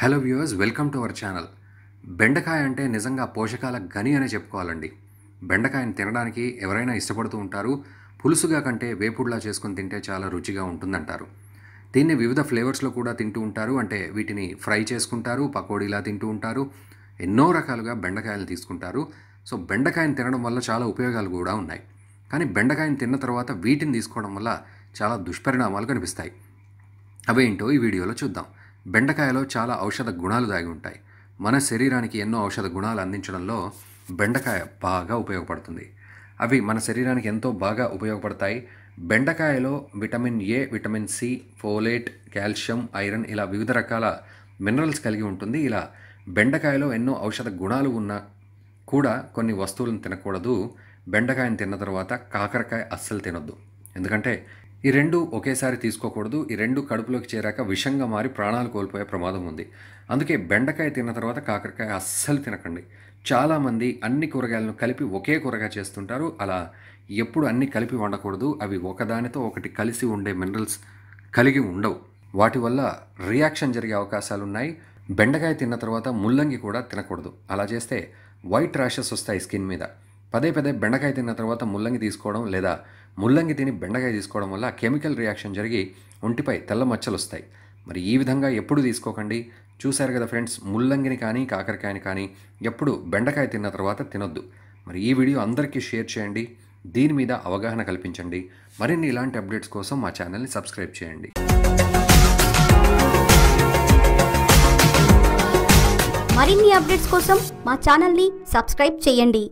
hello viewers welcome to our channel బెండకాయ అంటే నిజంగా పోషకాల గని అనే చెప్పుకోవాలండి బెండకాయని తినడానికి ఎవరైనా ఇష్టపడుతూ ఉంటారు పులుసుగా కంటే వేపుడులా చేసుకొని తింటే చాలా రుచిగా ఉంటుందంటారు దీన్ని వివిధ ఫ్లేవర్స్లో కూడా తింటూ ఉంటారు అంటే వీటిని ఫ్రై చేసుకుంటారు పకోడీలా తింటూ ఉంటారు ఎన్నో రకాలుగా బెండకాయలు తీసుకుంటారు సో బెండకాయను తినడం వల్ల చాలా ఉపయోగాలు కూడా ఉన్నాయి కానీ బెండకాయను తిన్న తర్వాత వీటిని తీసుకోవడం వల్ల చాలా దుష్పరిణామాలు కనిపిస్తాయి అవేంటో ఈ వీడియోలో చూద్దాం బెండకాయలో చాలా ఔషధ గుణాలు దాగి ఉంటాయి మన శరీరానికి ఎన్నో ఔషధ గుణాలు అందించడంలో బెండకాయ బాగా ఉపయోగపడుతుంది అవి మన శరీరానికి ఎంతో బాగా ఉపయోగపడతాయి బెండకాయలో vitamin A vitamin C folate calcium iron ఇలా వివిధ రకాల మినరల్స్ కలిగి ఉంటుంది ఇలా బెండకాయలో ఎన్నో ఔషధ గుణాలు ఉన్న కూడా కొన్ని వస్తువులను తినకూడదు బెండకాయను తిన్న తర్వాత కాకరకాయ అస్సలు తినొద్దు ఎందుకంటే ఈ రెండు ఒకేసారి తీసుకోకూడదు ఈ రెండు కడుపులోకి చేరాక విషంగా మారి ప్రాణాలు కోల్పోయే ప్రమాదం ఉంది అందుకే బెండకాయ తిన్న తర్వాత కాకరకాయ అస్సలు తినకండి చాలామంది అన్ని కూరగాయలను కలిపి ఒకే కూరగా చేస్తుంటారు అలా ఎప్పుడు అన్ని కలిపి వండకూడదు అవి ఒకదానితో ఒకటి కలిసి ఉండే మినరల్స్ కలిగి ఉండవు వాటి వల్ల రియాక్షన్ జరిగే అవకాశాలు ఉన్నాయి బెండకాయ తిన్న తర్వాత ముల్లంగి కూడా తినకూడదు అలా చేస్తే వైట్ ర్యాషెస్ వస్తాయి స్కిన్ మీద పదే పదే బెండకాయ తిన్న తర్వాత ముల్లంగి తీసుకోవడం లేదా ముల్లంగి తిని బెండకాయ తీసుకోవడం వల్ల కెమికల్ రియాక్షన్ జరిగి ఒంటిపై తెల్ల మచ్చలు వస్తాయి మరి ఈ విధంగా ఎప్పుడు తీసుకోకండి చూశారు కదా ఫ్రెండ్స్ ముల్లంగిని కానీ కాకరకాయని కానీ ఎప్పుడు బెండకాయ తిన్న తర్వాత తినొద్దు మరి ఈ వీడియో అందరికీ షేర్ చేయండి దీని మీద అవగాహన కల్పించండి మరిన్ని ఇలాంటి అప్డేట్స్ కోసం మా ఛానల్ని సబ్స్క్రైబ్ చేయండి మరిన్ని అప్డేట్స్ కోసం మా ఛానల్ని సబ్స్క్రైబ్ చేయండి